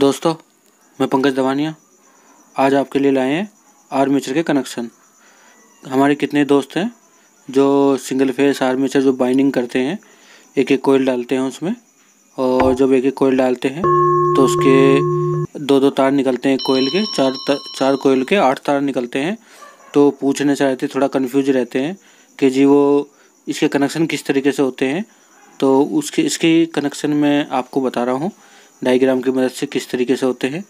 दोस्तों मैं पंकज दवानिया आज आपके लिए लाए हैं आर्मीचर के कनेक्शन हमारे कितने दोस्त हैं जो सिंगल फेस आर्मीचर जो बाइंडिंग करते हैं एक एक कोयल डालते हैं उसमें और जब एक एक कोयल डालते हैं तो उसके दो दो तार निकलते हैं एक कोयल के चार चार कोयल के आठ तार निकलते हैं तो पूछने चाहते थोड़ा कन्फ्यूज रहते हैं कि जी वो इसके कनेक्शन किस तरीके से होते हैं तो उसके इसके कनेक्शन मैं आपको बता रहा हूँ डाइग्राम की मदद से किस तरीके से होते हैं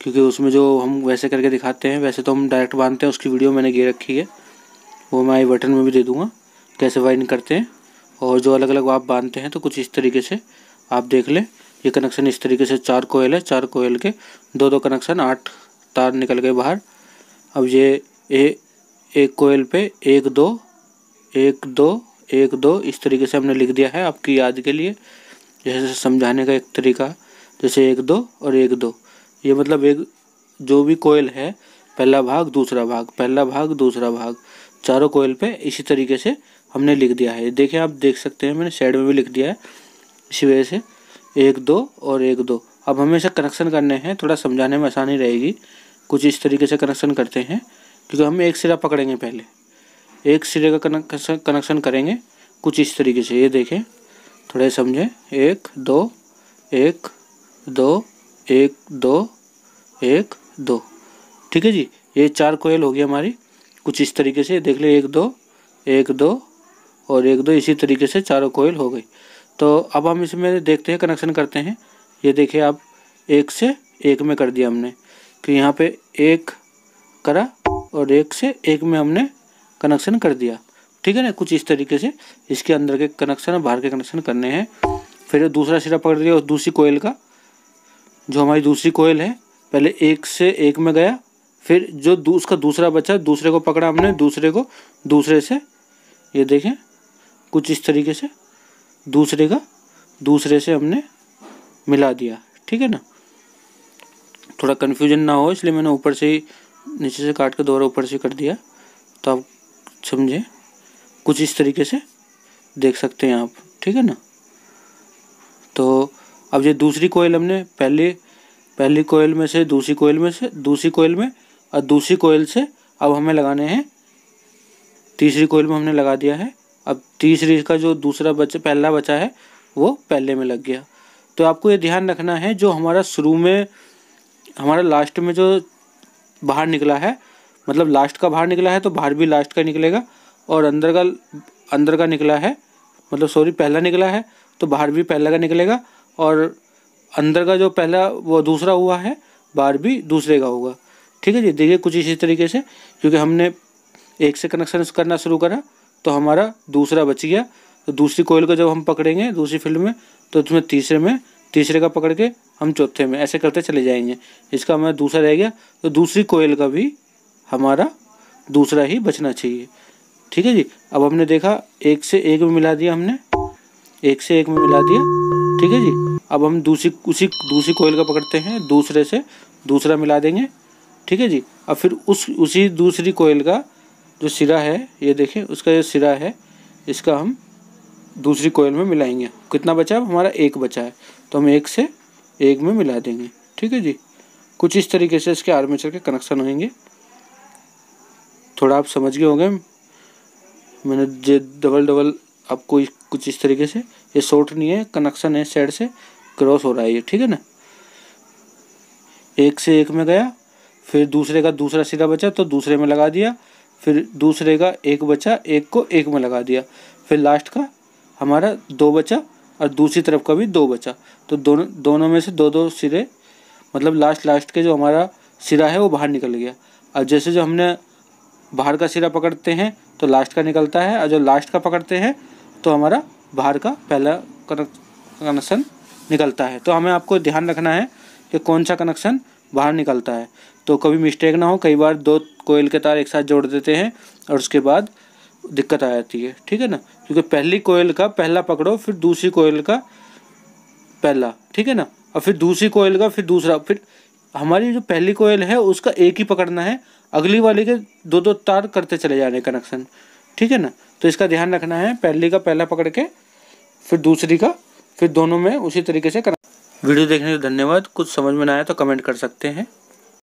क्योंकि उसमें जो हम वैसे करके दिखाते हैं वैसे तो हम डायरेक्ट बांधते हैं उसकी वीडियो मैंने ये रखी है वो मैं आई बटन में भी दे दूँगा कैसे वाइन करते हैं और जो अलग अलग आप बांधते हैं तो कुछ इस तरीके से आप देख लें ये कनेक्शन इस तरीके से चार कोयल है चार कोयल के दो दो कनेक्शन आठ तार निकल गए बाहर अब ये ए, एक कोयल पे एक दो एक दो एक दो इस तरीके से हमने लिख दिया है आपकी याद के लिए जैसे समझाने का एक तरीका जैसे एक दो और एक दो ये मतलब एक जो भी कोयल है पहला भाग दूसरा भाग पहला भाग दूसरा भाग चारों कोयल पे इसी तरीके से हमने लिख दिया है देखिए आप देख सकते हैं मैंने साइड में भी लिख दिया है इसी वजह से एक दो और एक दो अब हमेशा कनेक्शन करने हैं थोड़ा समझाने में आसानी रहेगी कुछ इस तरीके से कनेक्शन करते हैं क्योंकि हम एक सिरा पकड़ेंगे पहले एक सिरे का कनेक्शन कनेक्शन करेंगे कुछ इस तरीके से ये देखें थोड़े समझें एक दो एक दो एक दो एक दो ठीक है जी ये चार कोयल होगी हमारी कुछ इस तरीके से देख ले एक दो एक दो और एक दो इसी तरीके से चारों कोयल हो गई तो अब हम इसमें देखते हैं कनेक्शन करते हैं ये देखिए आप एक से एक में कर दिया हमने तो यहाँ पे एक करा और एक से एक में हमने कनेक्शन कर दिया ठीक है ना कुछ इस तरीके से इसके अंदर के कनेक्शन बाहर के कनेक्शन करने हैं फिर दूसरा सिरा पकड़ लिया उस दूसरी कोयल का जो हमारी दूसरी कोयल है पहले एक से एक में गया फिर जो दू, उसका दूसरा बच्चा दूसरे को पकड़ा हमने दूसरे को दूसरे से ये देखें कुछ इस तरीके से दूसरे का दूसरे से हमने मिला दिया ठीक है ना थोड़ा कन्फ्यूजन ना हो इसलिए मैंने ऊपर से ही नीचे से काट के दोबारा ऊपर से कर दिया तो आप समझें कुछ इस तरीके से देख सकते हैं आप ठीक है ना तो अब ये दूसरी कोयल हमने पहले पहली कोयल में से दूसरी कोयल में से दूसरी कोयल में और दूसरी कोयल से अब हमें लगाने हैं तीसरी कोयल में हमने लगा दिया है अब तीसरी का जो दूसरा बचा पहला बचा है वो पहले में लग गया तो आपको ये ध्यान रखना है जो हमारा शुरू में हमारा लास्ट में जो बाहर निकला है मतलब लास्ट का बाहर निकला है तो बाहर भी लास्ट का निकलेगा और अंदर का अंदर का निकला है मतलब सॉरी पहला निकला है तो बाहर भी पहला का निकलेगा और अंदर का जो पहला वो दूसरा हुआ है बाहर भी दूसरे का होगा ठीक है जी देखिए कुछ इसी तरीके से क्योंकि हमने एक से कनेक्शन करना शुरू करा तो हमारा दूसरा बच गया तो दूसरी कोयल को जब हम पकड़ेंगे दूसरी फील्ड में तो उसमें तीसरे में तीसरे का पकड़ के हम चौथे में ऐसे करते चले जाएंगे इसका हमारा दूसरा रह गया तो दूसरी कोयल का भी हमारा दूसरा ही बचना चाहिए ठीक है जी अब हमने देखा एक से एक में मिला दिया हमने एक से एक में मिला दिया ठीक है जी अब हम दूसरी उसी दूसरी कोयल का पकड़ते हैं दूसरे से दूसरा मिला देंगे ठीक है जी अब फिर उस उसी दूसरी कोयल का जो सिरा है ये देखें उसका जो सिरा है इसका हम दूसरी कोयल में मिलाएंगे कितना बचा अब हमारा एक बचा है तो हम एक से एक में मिला देंगे ठीक है जी कुछ इस तरीके से इसके आर्मेचर के कनेक्शन होंगे थोड़ा आप समझ गए होंगे मैंने जे डबल डबल आपको कुछ इस तरीके से ये शॉर्ट नहीं है कनेक्शन है साइड से क्रॉस हो रहा है ये ठीक है ना एक से एक में गया फिर दूसरे का दूसरा सीधा बचा तो दूसरे में लगा दिया फिर दूसरे का एक बचा एक को एक में लगा दिया फिर लास्ट का हमारा दो बचा और दूसरी तरफ का भी दो बचा तो दोनों दोनों में से दो दो सिरे मतलब लास्ट लास्ट के जो हमारा सिरा है वो बाहर निकल गया और जैसे जो हमने बाहर का सिरा पकड़ते हैं तो लास्ट का निकलता है और जो लास्ट का पकड़ते हैं तो हमारा बाहर का पहला कनेक्शन निकलता है तो हमें आपको ध्यान रखना है कि कौन सा कनेक्शन बाहर निकलता है तो कभी मिस्टेक ना हो कई बार दो कोयल के तार एक साथ जोड़ देते हैं और उसके बाद दिक्कत आ जाती है ठीक है ना क्योंकि पहली कोयल का पहला पकड़ो फिर दूसरी कोयल का पहला ठीक है ना और फिर दूसरी कोयल का फिर दूसरा फिर हमारी जो पहली कोयल है उसका एक ही पकड़ना है अगली वाली के दो दो तार करते चले जा रहे हैं कनेक्शन ठीक है ना तो इसका ध्यान रखना है पहली का पहला पकड़ के फिर दूसरी का फिर दोनों में उसी तरीके से करना वीडियो देखने के धन्यवाद कुछ समझ में ना आया तो कमेंट कर सकते हैं